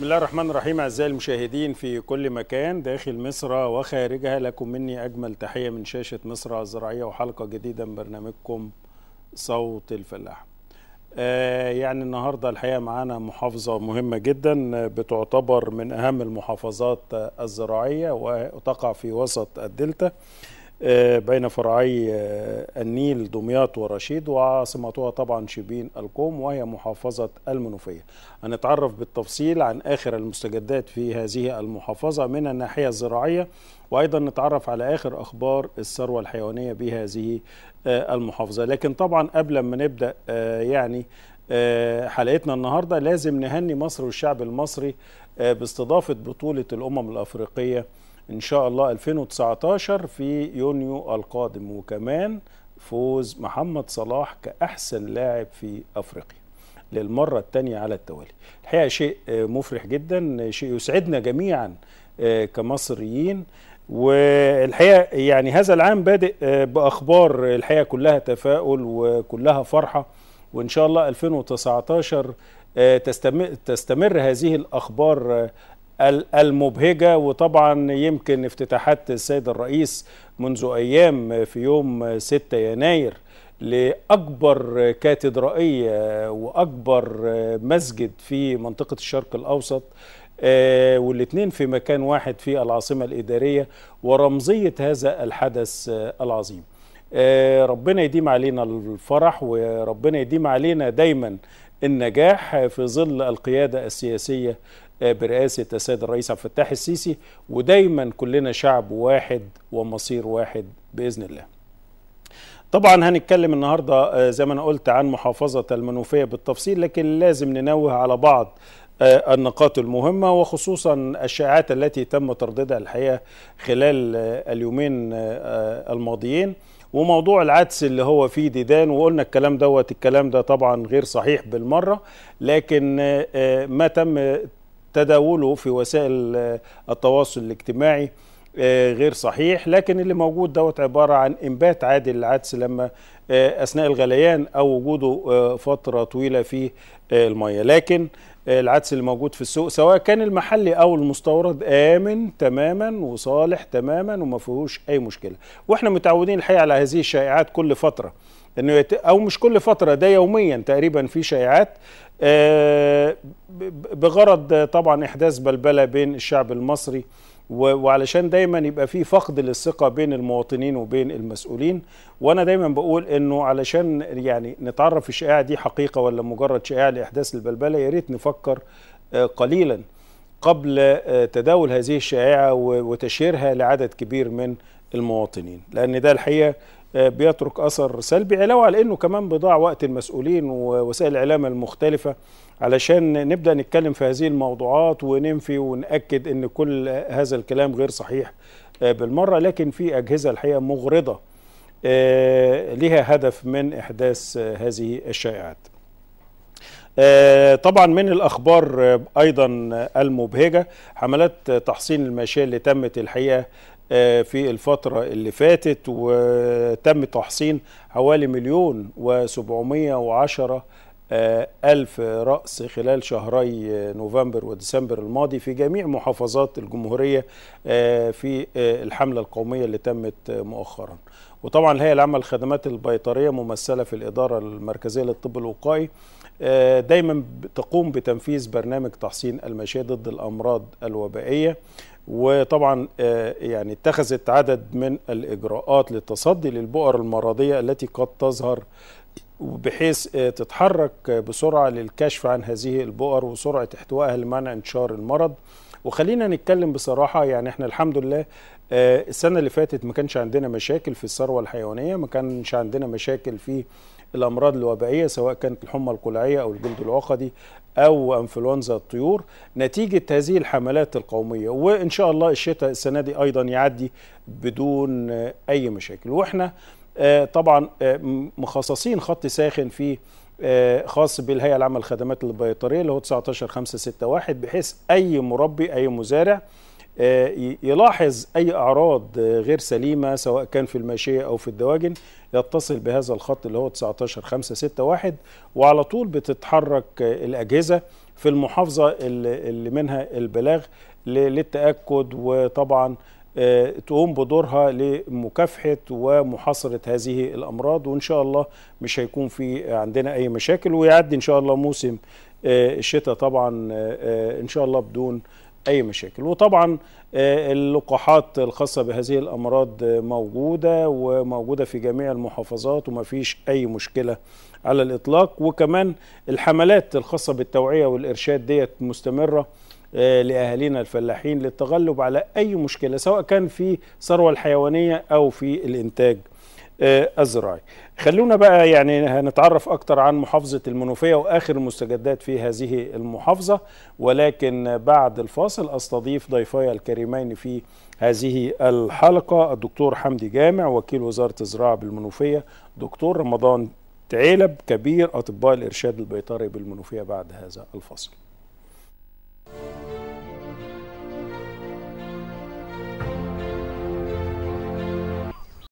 بسم الله الرحمن الرحيم أعزائي المشاهدين في كل مكان داخل مصر وخارجها لكم مني أجمل تحية من شاشة مصر الزراعية وحلقة جديدة من برنامجكم صوت الفلاح آه، يعني النهاردة الحقيقة معانا محافظة مهمة جدا بتعتبر من أهم المحافظات الزراعية وتقع في وسط الدلتا آه، بين فرعي آه، النيل دمياط ورشيد وعاصمتها طبعا شبين القوم وهي محافظة المنوفية هنتعرف بالتفصيل عن آخر المستجدات في هذه المحافظة من الناحية الزراعية وأيضا نتعرف على آخر أخبار الثروة الحيوانية بهذه آه، المحافظة لكن طبعا قبل ما نبدأ يعني حلقتنا النهاردة لازم نهني مصر والشعب المصري باستضافة بطولة الأمم الأفريقية ان شاء الله 2019 في يونيو القادم وكمان فوز محمد صلاح كاحسن لاعب في افريقيا للمره الثانيه على التوالي الحقيقه شيء آه، مفرح جدا آه، شيء يسعدنا جميعا آه، كمصريين والحقيقه يعني هذا العام بادئ باخبار الحقيقه كلها تفاؤل وكلها فرحه وان شاء الله 2019 تستمر هذه الاخبار المبهجة وطبعا يمكن افتتاحات السيد الرئيس منذ أيام في يوم 6 يناير لأكبر كاتدرائية وأكبر مسجد في منطقة الشرق الأوسط آه، والاثنين في مكان واحد في العاصمة الإدارية ورمزية هذا الحدث العظيم آه، ربنا يديم علينا الفرح وربنا يديم علينا دايما النجاح في ظل القيادة السياسية آه، برئاسة السيد الرئيس عبد الفتاح السيسي ودايما كلنا شعب واحد ومصير واحد بإذن الله طبعا هنتكلم النهاردة آه، زي ما أنا قلت عن محافظة المنوفية بالتفصيل لكن لازم ننوه على بعض آه، النقاط المهمة وخصوصا الشائعات التي تم ترديدها الحقيقة خلال اليومين الماضيين وموضوع العدس اللي هو فيه ديدان وقلنا الكلام دوت الكلام ده طبعا غير صحيح بالمره لكن آه، آه، ما تم تداوله في وسائل آه، التواصل الاجتماعي غير صحيح لكن اللي موجود دوت عبارة عن إنبات عادي للعدس لما أثناء الغليان أو وجوده فترة طويلة في المية لكن العدس اللي موجود في السوق سواء كان المحلي او المستورد امن تماما وصالح تماما وما فيهوش اي مشكله واحنا متعودين الحقيقه على هذه الشائعات كل فتره انه يت... او مش كل فتره ده يوميا تقريبا في شائعات آه، بغرض طبعا احداث بلبله بين الشعب المصري وعلشان دايما يبقى في فقد للثقه بين المواطنين وبين المسؤولين وانا دايما بقول انه علشان يعني نتعرف الشائعه دي حقيقه ولا مجرد شائعه لاحداث البلبله يا ريت نفكر آه، قليلا قبل آه، تداول هذه الشائعه وتشهيرها لعدد كبير من المواطنين لان ده الحقيقه آه، بيترك اثر سلبي علاوه على انه كمان بضاع وقت المسؤولين ووسائل الاعلام المختلفه علشان نبدا نتكلم في هذه الموضوعات وننفي وناكد ان كل هذا الكلام غير صحيح آه، بالمره لكن في اجهزه الحقيقه مغرضه آه، لها هدف من احداث هذه الشائعات طبعا من الاخبار ايضا المبهجه حملات تحصين الماشيه اللي تمت الحقيقه آه، في الفترة اللي فاتت وتم تحصين حوالي مليون وسبعمية وعشرة آه، ألف رأس خلال شهري آه، نوفمبر وديسمبر الماضي في جميع محافظات الجمهورية آه، في الحملة القومية اللي تمت مؤخرا وطبعا الهيئة العامة للخدمات البيطرية ممثلة في الإدارة المركزية للطب الوقائي دايما تقوم بتنفيذ برنامج تحصين المشاهد ضد الأمراض الوبائية وطبعا يعني اتخذت عدد من الإجراءات للتصدي للبؤر المرضية التي قد تظهر بحيث آه، تتحرك بسرعة للكشف عن هذه البؤر وسرعة احتوائها لمنع انتشار المرض وخلينا نتكلم بصراحة يعني احنا الحمد لله آه، السنة اللي فاتت ما كانش عندنا مشاكل في الثروة الحيوانية ما كانش عندنا مشاكل في الأمراض الوبائية سواء كانت الحمى القلعية أو الجلد العقدي أو أنفلونزا الطيور نتيجة هذه الحملات القومية وإن شاء الله الشتاء السنة دي أيضا يعدي بدون آه، أي مشاكل وإحنا آه، طبعا آه، مخصصين خط ساخن في آه، خاص بالهيئه العامه للخدمات البيطريه اللي هو 19561 بحيث اي مربي اي مزارع يلاحظ اي اعراض غير سليمه سواء كان في الماشيه او في الدواجن يتصل بهذا الخط اللي هو 19561 وعلى طول بتتحرك الاجهزه في المحافظه اللي منها البلاغ للتاكد وطبعا آه، تقوم بدورها لمكافحة ومحاصرة هذه الأمراض وإن شاء الله مش هيكون في عندنا أي مشاكل ويعدي إن شاء الله موسم آه، الشتاء طبعا آه، إن شاء الله بدون أي مشاكل وطبعا اللقاحات الخاصة بهذه الأمراض موجودة وموجودة في جميع المحافظات وما فيش أي مشكلة على الإطلاق وكمان الحملات الخاصة بالتوعية والإرشاد ديت مستمرة آه، لأهالينا الفلاحين للتغلب على أي مشكلة سواء كان في ثروة الحيوانية أو في الإنتاج آه، الزراعي خلونا بقى يعني هنتعرف أكتر عن محافظة المنوفية وآخر المستجدات في هذه المحافظة ولكن بعد الفاصل أستضيف ضيفي الكريمين في هذه الحلقة الدكتور حمدي جامع وكيل وزارة الزراعة بالمنوفية دكتور رمضان تعيلب كبير أطباء الإرشاد البيطري بالمنوفية بعد هذا الفاصل